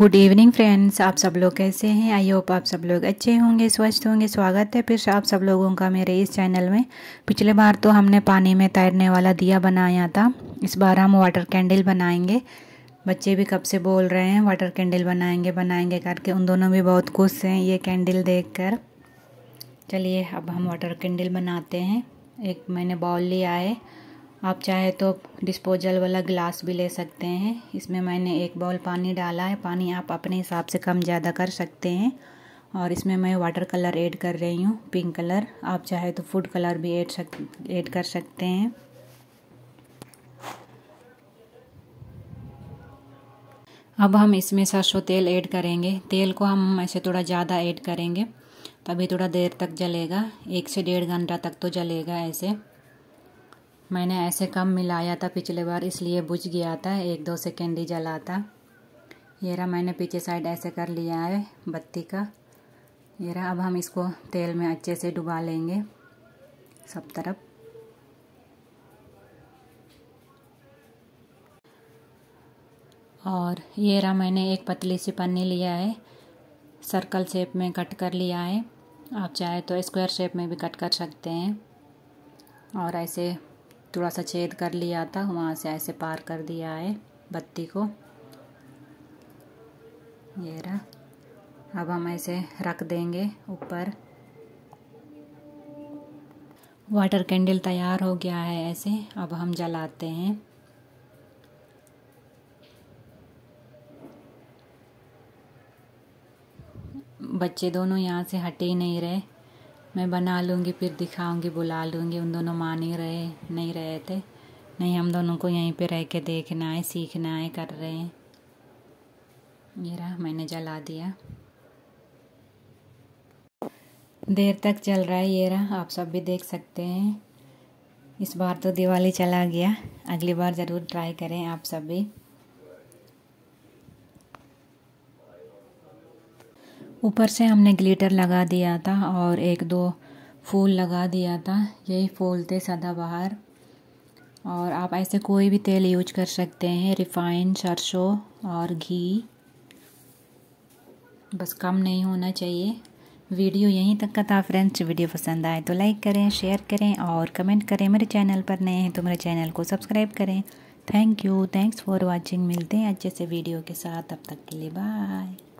good evening friends आप सब लोग कैसे हैं आई होप आप सब लोग अच्छे होंगे स्वस्थ होंगे स्वागत है फिर आप सब लोगों का मेरे इस चैनल में पिछले बार तो हमने पानी में तैरने वाला दिया बनाया था इस बार हम वाटर कैंडल बनाएंगे बच्चे भी कब से बोल रहे हैं वाटर कैंडल बनाएंगे बनाएंगे करके उन दोनों भी बहुत खुश हैं ये कैंडल देख कर चलिए अब हम वाटर कैंडल बनाते हैं एक मैंने बॉल लिया है आप चाहे तो डिस्पोजल वाला गिलास भी ले सकते हैं इसमें मैंने एक बाउल पानी डाला है पानी आप अपने हिसाब से कम ज़्यादा कर सकते हैं और इसमें मैं वाटर कलर ऐड कर रही हूँ पिंक कलर आप चाहे तो फूड कलर भी ऐड सक ऐड कर सकते हैं अब हम इसमें सरसों तेल ऐड करेंगे तेल को हम ऐसे थोड़ा ज़्यादा ऐड करेंगे तभी थोड़ा देर तक जलेगा एक से डेढ़ घंटा तक तो जलेगा ऐसे मैंने ऐसे कम मिलाया था पिछले बार इसलिए बुझ गया था एक दो सेकेंड ही जला था ये रहा मैंने पीछे साइड ऐसे कर लिया है बत्ती का ये रहा अब हम इसको तेल में अच्छे से डुबा लेंगे सब तरफ और ये रहा मैंने एक पतली सी पन्नी लिया है सर्कल शेप में कट कर लिया है आप चाहे तो स्क्वायर शेप में भी कट कर सकते हैं और ऐसे थोड़ा सा छेद कर लिया था वहाँ से ऐसे पार कर दिया है बत्ती को ये रहा अब हम ऐसे रख देंगे ऊपर वाटर कैंडल तैयार हो गया है ऐसे अब हम जलाते हैं बच्चे दोनों यहाँ से हटे ही नहीं रहे मैं बना लूँगी फिर दिखाऊँगी बुला लूँगी उन दोनों मान ही रहे नहीं रहे थे नहीं हम दोनों को यहीं पे रह के देखना है सीखना है कर रहे हैं ये रहा मैंने जला दिया देर तक चल रहा है ये रहा आप सब भी देख सकते हैं इस बार तो दिवाली चला गया अगली बार ज़रूर ट्राई करें आप सब भी ऊपर से हमने ग्लिटर लगा दिया था और एक दो फूल लगा दिया था यही फूल थे सदाबहार और आप ऐसे कोई भी तेल यूज कर सकते हैं रिफाइंड सरसों और घी बस कम नहीं होना चाहिए वीडियो यहीं तक का था फ्रेंड्स वीडियो पसंद आए तो लाइक करें शेयर करें और कमेंट करें मेरे चैनल पर नए हैं तो मेरे चैनल को सब्सक्राइब करें thank you thanks for watching मिलते हैं अच्छे से वीडियो के साथ अब तक के लिए बाय